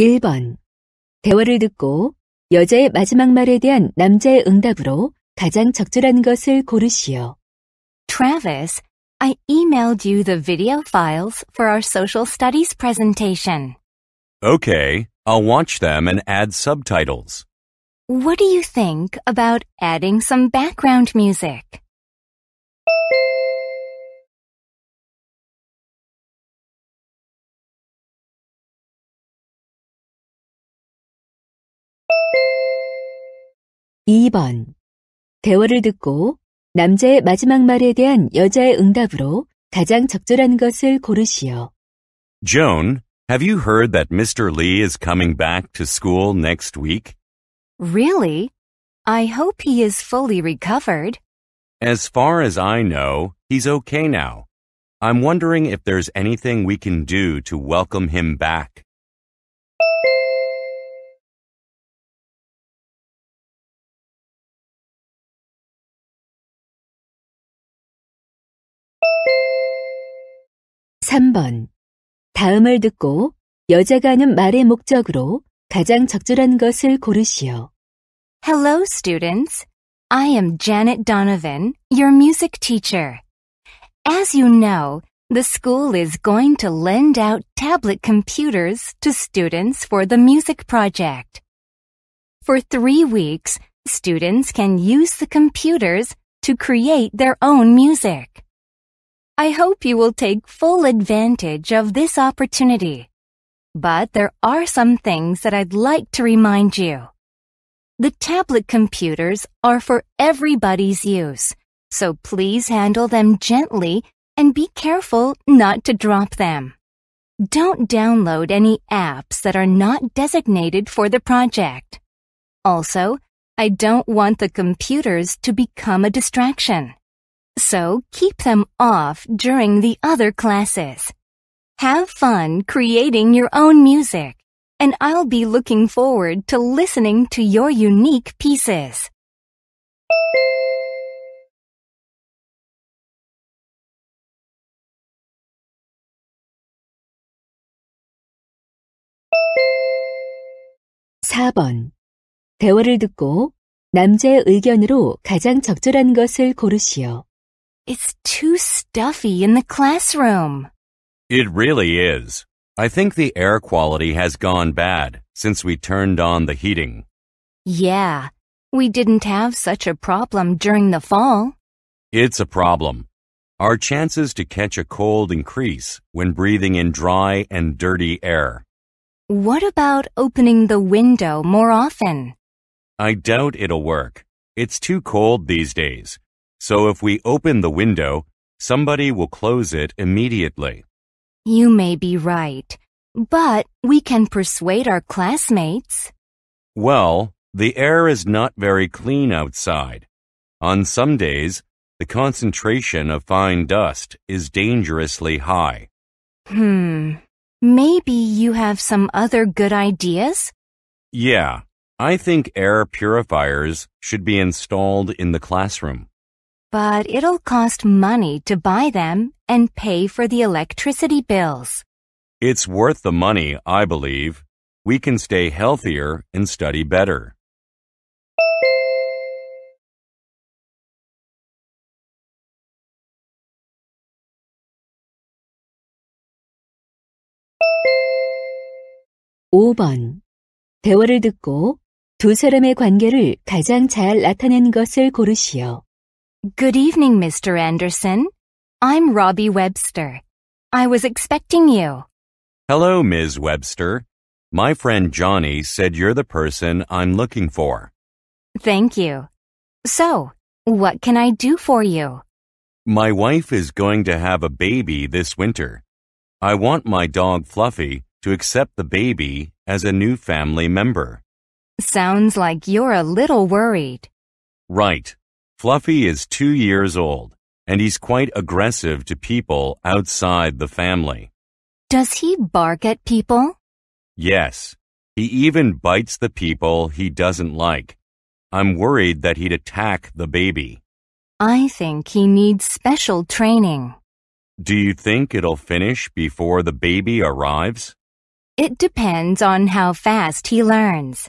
1번. 대화를 듣고 여자의 마지막 말에 대한 남자의 응답으로 가장 적절한 것을 고르시오. Travis, I emailed you the video files for our social studies presentation. Okay, I'll watch them and add subtitles. What do you think about adding some background music? 2번. 대화를 듣고 남자의 마지막 말에 대한 여자의 응답으로 가장 적절한 것을 고르시오. Joan, have you heard that Mr. Lee is coming back to school next week? Really? I hope he is fully recovered. As far as I know, he's okay now. I'm wondering if there's anything we can do to welcome him back. 3번. 다음을 듣고 여자가 하는 말의 목적으로 가장 적절한 것을 고르시오. Hello, students. I am Janet Donovan, your music teacher. As you know, the school is going to lend out tablet computers to students for the music project. For three weeks, students can use the computers to create their own music. I hope you will take full advantage of this opportunity. But there are some things that I'd like to remind you. The tablet computers are for everybody's use, so please handle them gently and be careful not to drop them. Don't download any apps that are not designated for the project. Also, I don't want the computers to become a distraction so keep them off during the other classes. Have fun creating your own music, and I'll be looking forward to listening to your unique pieces. (4번) 대화를 듣고 남자의 의견으로 가장 적절한 것을 고르시오. It's too stuffy in the classroom. It really is. I think the air quality has gone bad since we turned on the heating. Yeah, we didn't have such a problem during the fall. It's a problem. Our chances to catch a cold increase when breathing in dry and dirty air. What about opening the window more often? I doubt it'll work. It's too cold these days. So if we open the window, somebody will close it immediately. You may be right, but we can persuade our classmates. Well, the air is not very clean outside. On some days, the concentration of fine dust is dangerously high. Hmm. Maybe you have some other good ideas? Yeah. I think air purifiers should be installed in the classroom. But it'll cost money to buy them and pay for the electricity bills. It's worth the money, I believe. We can stay healthier and study better. (5번) 대화를 듣고 두 사람의 관계를 가장 잘 나타낸 것을 고르시오. Good evening, Mr. Anderson. I'm Robbie Webster. I was expecting you. Hello, Ms. Webster. My friend Johnny said you're the person I'm looking for. Thank you. So, what can I do for you? My wife is going to have a baby this winter. I want my dog Fluffy to accept the baby as a new family member. Sounds like you're a little worried. Right. Fluffy is two years old, and he's quite aggressive to people outside the family. Does he bark at people? Yes. He even bites the people he doesn't like. I'm worried that he'd attack the baby. I think he needs special training. Do you think it'll finish before the baby arrives? It depends on how fast he learns.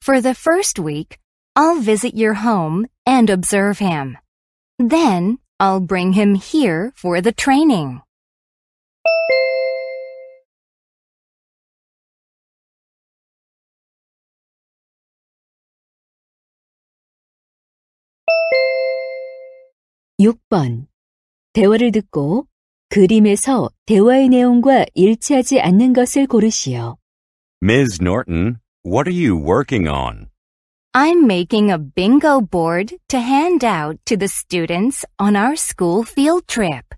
For the first week, I'll visit your home and observe him. Then I'll bring him here for the training. (6번) 대화를 듣고 그림에서 대화의 내용과 일치하지 않는 것을 고르시오. Ms. Norton, what are you working on? I'm making a bingo board to hand out to the students on our school field trip.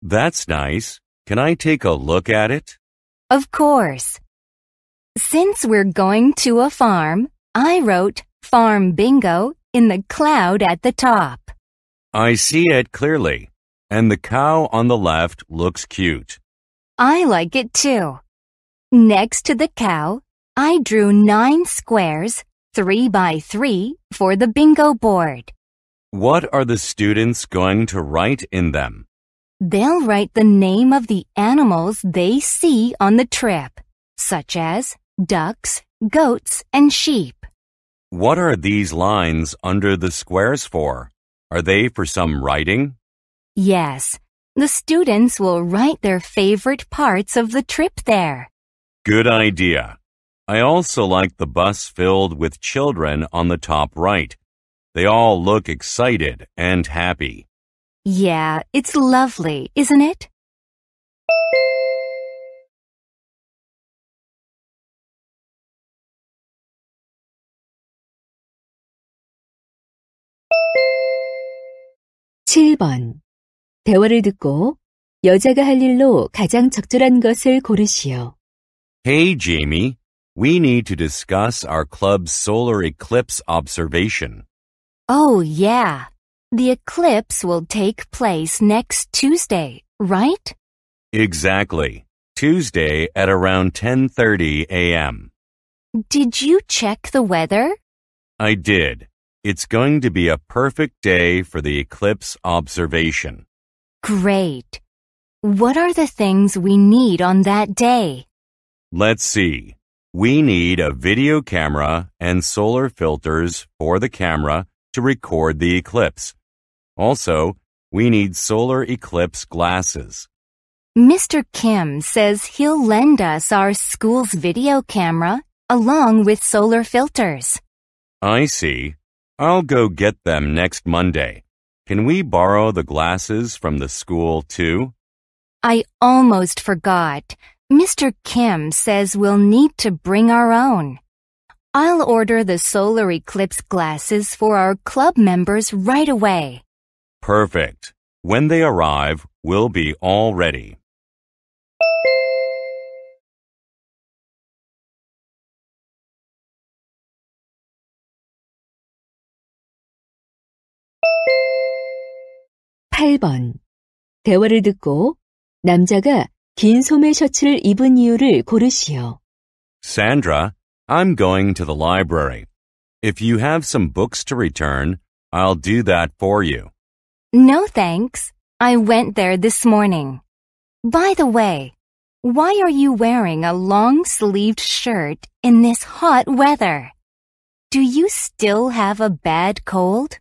That's nice. Can I take a look at it? Of course. Since we're going to a farm, I wrote Farm Bingo in the cloud at the top. I see it clearly. And the cow on the left looks cute. I like it too. Next to the cow, I drew nine squares 3 by 3 for the bingo board. What are the students going to write in them? They'll write the name of the animals they see on the trip, such as ducks, goats, and sheep. What are these lines under the squares for? Are they for some writing? Yes. The students will write their favorite parts of the trip there. Good idea. I also like the bus filled with children on the top right. They all look excited and happy. Yeah, it's lovely, isn't it? (7번) 대화를 듣고 여자가 할 일로 가장 적절한 것을 고르시오. Hey, Jamie. We need to discuss our club's solar eclipse observation. Oh, yeah. The eclipse will take place next Tuesday, right? Exactly. Tuesday at around 10:30 a.m. Did you check the weather? I did. It's going to be a perfect day for the eclipse observation. Great. What are the things we need on that day? Let's see. We need a video camera and solar filters for the camera to record the eclipse. Also, we need solar eclipse glasses. Mr. Kim says he'll lend us our school's video camera along with solar filters. I see. I'll go get them next Monday. Can we borrow the glasses from the school too? I almost forgot. Mr. Kim says we'll need to bring our own. I'll order the solar eclipse glasses for our club members right away. Perfect. When they arrive, we'll be all ready. (8번) 대화를 듣고 남자가 긴 소매 셔츠를 입은 이유를 고르시오. Sandra, I'm going to the library. If you have some books to return, I'll do that for you. No thanks. I went there this morning. By the way, why are you wearing a long sleeved shirt in this hot weather? Do you still have a bad cold?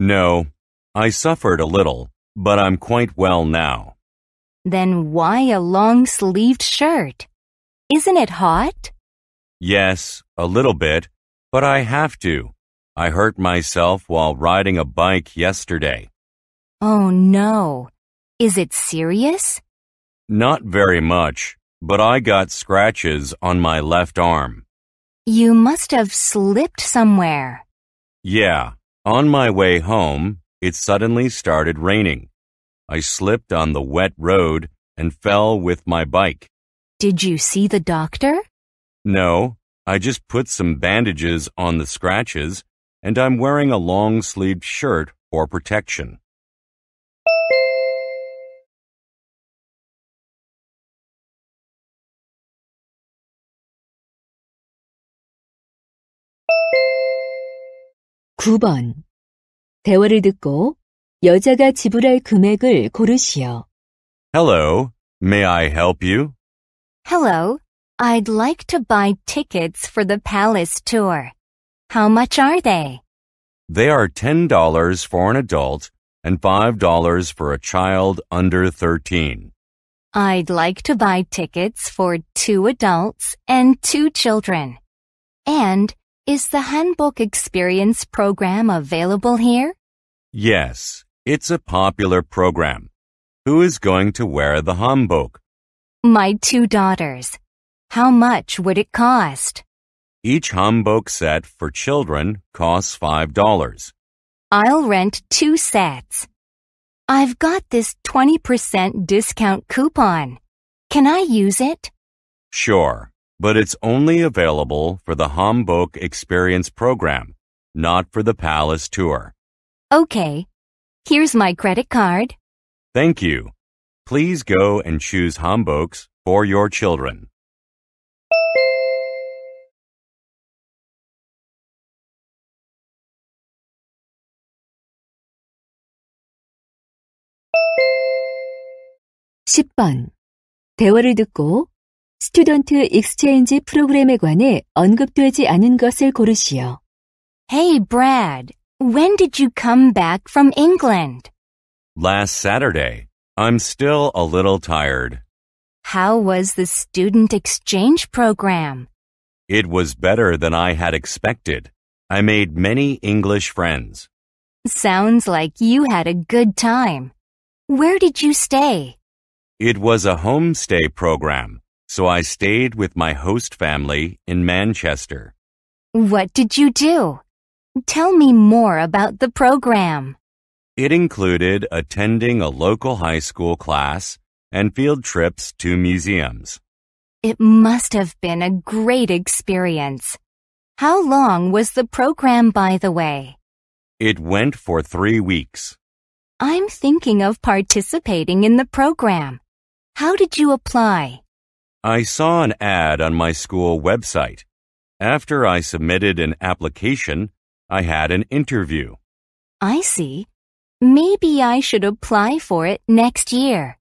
No, I suffered a little, but I'm quite well now. Then why a long sleeved shirt? Isn't it hot? Yes, a little bit, but I have to. I hurt myself while riding a bike yesterday. Oh no. Is it serious? Not very much, but I got scratches on my left arm. You must have slipped somewhere. Yeah. On my way home, it suddenly started raining. I slipped on the wet road and fell with my bike. Did you see the doctor? No, I just put some bandages on the scratches and I'm wearing a long-sleeved shirt for protection. (9번) 대화를 듣고 여자가 지불할 금액을 고르시오. Hello, may I help you? Hello, I'd like to buy tickets for the palace tour. How much are they? They are $10 for an adult and $5 for a child under 13. I'd like to buy tickets for two adults and two children. And is the Hanbok Experience program available here? Yes. It's a popular program. Who is going to wear the hanbok? My two daughters. How much would it cost? Each hanbok set for children costs $5. I'll rent two sets. I've got this 20% discount coupon. Can I use it? Sure, but it's only available for the humbook Experience program, not for the Palace Tour. Okay, Here's my credit card. Thank you. Please go and choose Homboks for your children. (10번) 대화를 듣고 스튜던트 익스체인지 프로그램에 관해 언급되지 않은 것을 고르시오. Hey, Brad. When did you come back from England? Last Saturday. I'm still a little tired. How was the student exchange program? It was better than I had expected. I made many English friends. Sounds like you had a good time. Where did you stay? It was a homestay program, so I stayed with my host family in Manchester. What did you do? Tell me more about the program. It included attending a local high school class and field trips to museums. It must have been a great experience. How long was the program, by the way? It went for three weeks. I'm thinking of participating in the program. How did you apply? I saw an ad on my school website. After I submitted an application, I had an interview. I see. Maybe I should apply for it next year.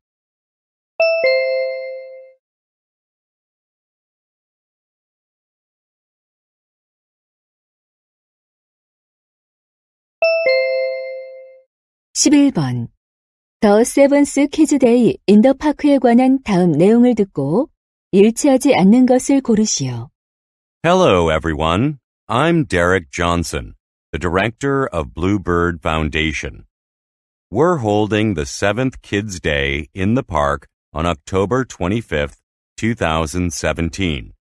The Seven's (11번) Day in the Park에 관한 다음 내용을 듣고 일치하지 않는 것을 고르시오. Hello, everyone. I'm Derek Johnson, the director of Bluebird Foundation. We're holding the seventh Kids Day in the park on October 25th, 2017.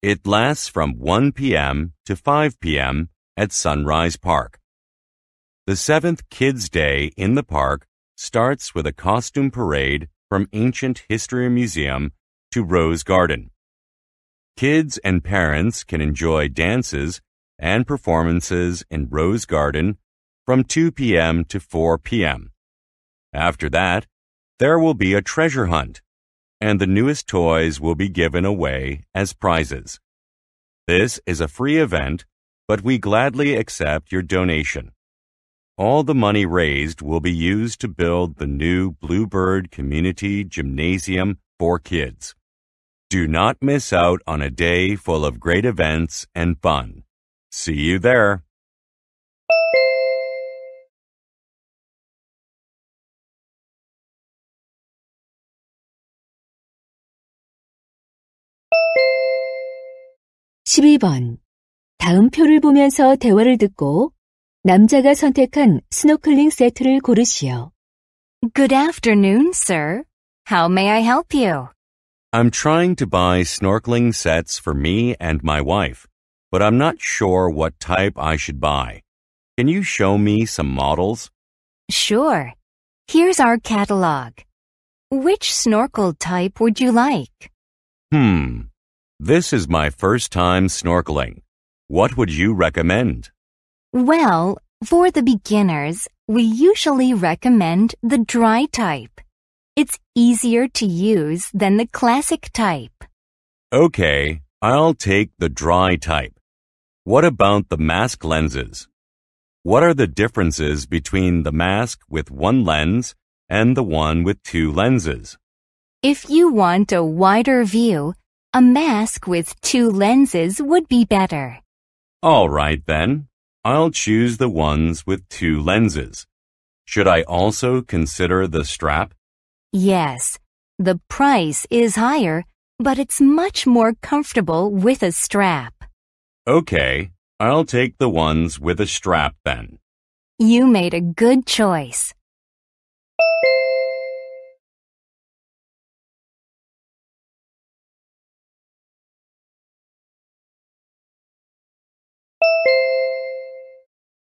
It lasts from 1 p.m. to 5 p.m. at Sunrise Park. The seventh Kids Day in the park starts with a costume parade from Ancient History Museum to Rose Garden. Kids and parents can enjoy dances and performances in Rose Garden from 2 p.m. to 4 p.m. After that, there will be a treasure hunt, and the newest toys will be given away as prizes. This is a free event, but we gladly accept your donation. All the money raised will be used to build the new Bluebird Community Gymnasium for kids. Do not miss out on a day full of great events and fun. See you there. (11번) 다음 표를 보면서 대화를 듣고 남자가 선택한 스노클링 세트를 고르시오. Good afternoon, sir. How may I help you? I'm trying to buy snorkeling sets for me and my wife, but I'm not sure what type I should buy. Can you show me some models? Sure. Here's our catalog. Which snorkel type would you like? Hmm. This is my first time snorkeling. What would you recommend? Well, for the beginners, we usually recommend the dry type. It's easier to use than the classic type. Okay, I'll take the dry type. What about the mask lenses? What are the differences between the mask with one lens and the one with two lenses? If you want a wider view, a mask with two lenses would be better. All right then. I'll choose the ones with two lenses. Should I also consider the strap? Yes, the price is higher, but it's much more comfortable with a strap. Okay, I'll take the ones with a strap then. You made a good choice.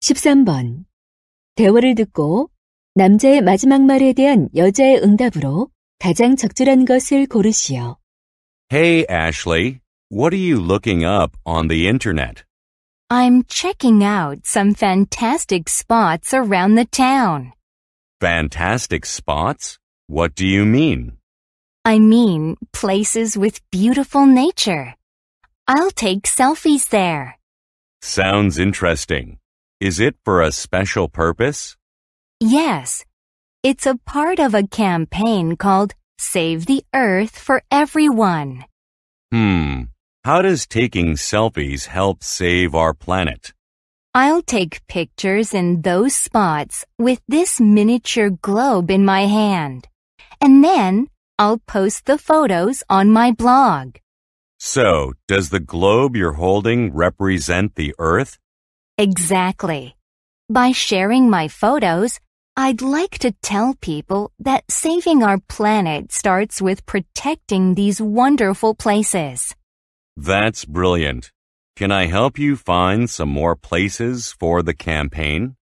(13번) 대화를 듣고 남자의 마지막 말에 대한 여자의 응답으로 가장 적절한 것을 고르시오. Hey, Ashley. What are you looking up on the internet? I'm checking out some fantastic spots around the town. Fantastic spots? What do you mean? I mean places with beautiful nature. I'll take selfies there. Sounds interesting. Is it for a special purpose? Yes, it's a part of a campaign called Save the Earth for Everyone. Hmm. How does taking selfies help save our planet? I'll take pictures in those spots with this miniature globe in my hand. And then I'll post the photos on my blog. So, does the globe you're holding represent the Earth? Exactly. By sharing my photos, I'd like to tell people that saving our planet starts with protecting these wonderful places. That's brilliant. Can I help you find some more places for the campaign?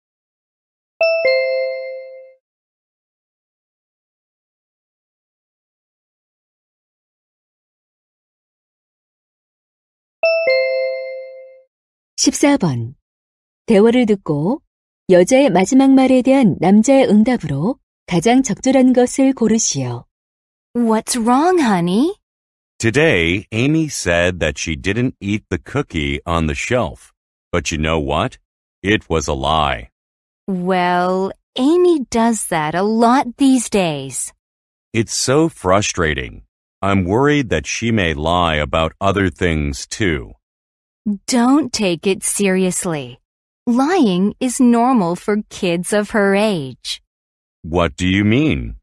(14번) 대화를 듣고 여자의 마지막 말에 대한 남자의 응답으로 가장 적절한 것을 고르시오. What's wrong, honey? Today, Amy said that she didn't eat the cookie on the shelf. But you know what? It was a lie. Well, Amy does that a lot these days. It's so frustrating. I'm worried that she may lie about other things too. Don't take it seriously. Lying is normal for kids of her age. What do you mean?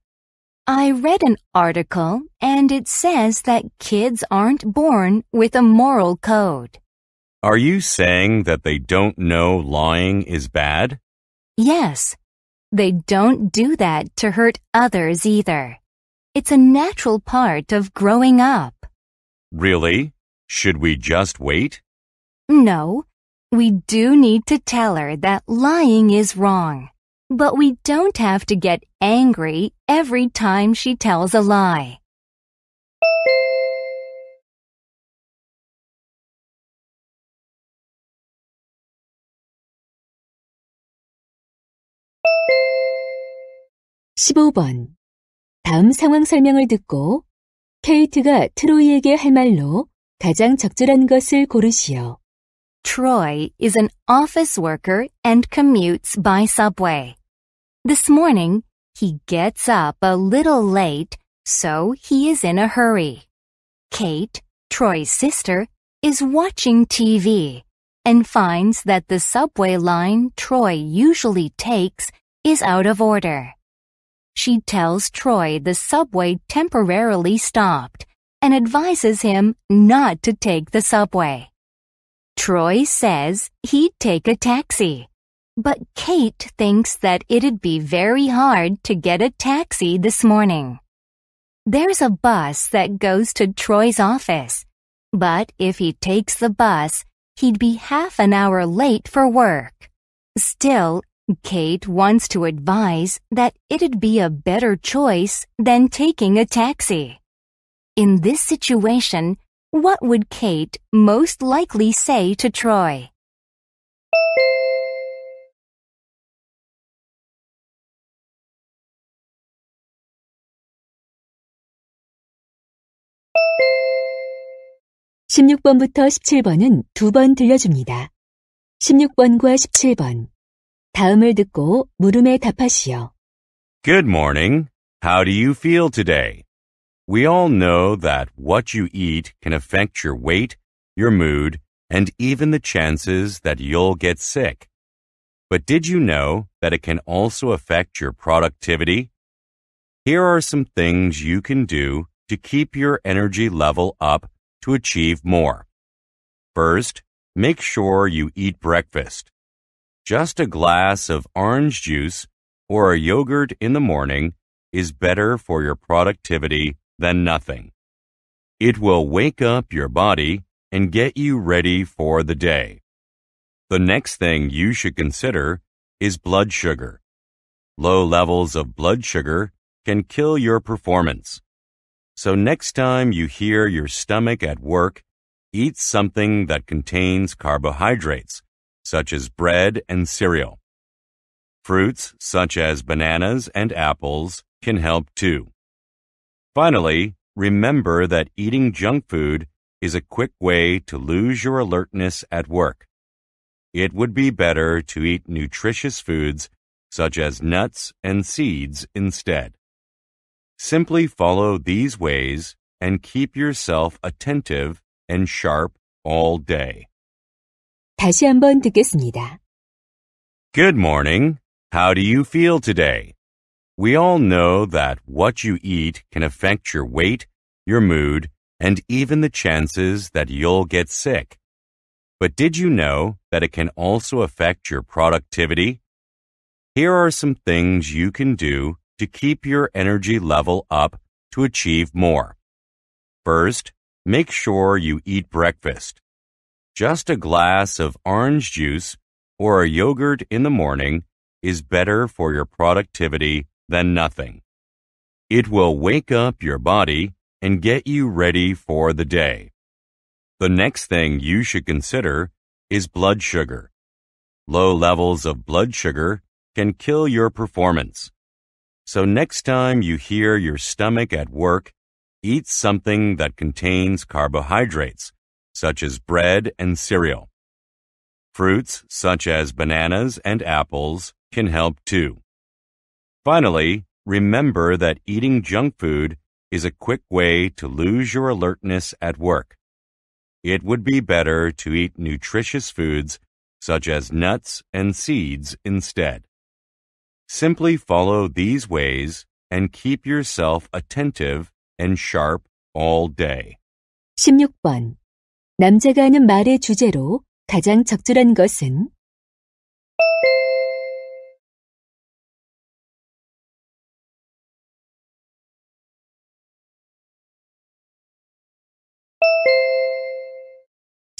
I read an article and it says that kids aren't born with a moral code. Are you saying that they don't know lying is bad? Yes. They don't do that to hurt others either. It's a natural part of growing up. Really? Should we just wait? No. We do need to tell her that lying is wrong, but we don't have to get angry every time she tells a lie. (15번) 다음 상황 설명을 듣고 케이트가 트로이에게 할 말로 가장 적절한 것을 고르시오. Troy is an office worker and commutes by subway. This morning, he gets up a little late, so he is in a hurry. Kate, Troy's sister, is watching TV and finds that the subway line Troy usually takes is out of order. She tells Troy the subway temporarily stopped and advises him not to take the subway. Troy says he'd take a taxi. But Kate thinks that it'd be very hard to get a taxi this morning. There's a bus that goes to Troy's office, but if he takes the bus, he'd be half an hour late for work. Still, Kate wants to advise that it'd be a better choice than taking a taxi. In this situation, what would Kate most likely say to Troy? 두번 들려줍니다. 다음을 듣고 물음에 Good morning. How do you feel today? We all know that what you eat can affect your weight, your mood, and even the chances that you'll get sick. But did you know that it can also affect your productivity? Here are some things you can do to keep your energy level up to achieve more. First, make sure you eat breakfast. Just a glass of orange juice or a yogurt in the morning is better for your productivity than nothing. It will wake up your body and get you ready for the day. The next thing you should consider is blood sugar. Low levels of blood sugar can kill your performance. So next time you hear your stomach at work, eat something that contains carbohydrates, such as bread and cereal. Fruits such as bananas and apples can help too. Finally, remember that eating junk food is a quick way to lose your alertness at work. It would be better to eat nutritious foods such as nuts and seeds instead. Simply follow these ways and keep yourself attentive and sharp all day. 다시 한번 듣겠습니다. Good morning. How do you feel today? We all know that what you eat can affect your weight, your mood, and even the chances that you'll get sick. But did you know that it can also affect your productivity? Here are some things you can do to keep your energy level up to achieve more. First, make sure you eat breakfast. Just a glass of orange juice or a yogurt in the morning is better for your productivity than nothing. It will wake up your body and get you ready for the day. The next thing you should consider is blood sugar. Low levels of blood sugar can kill your performance. So next time you hear your stomach at work, eat something that contains carbohydrates, such as bread and cereal. Fruits such as bananas and apples can help too. Finally, remember that eating junk food is a quick way to lose your alertness at work. It would be better to eat nutritious foods such as nuts and seeds instead. Simply follow these ways and keep yourself attentive and sharp all day. 16번. 남자가 하는 말의 주제로 가장 적절한 것은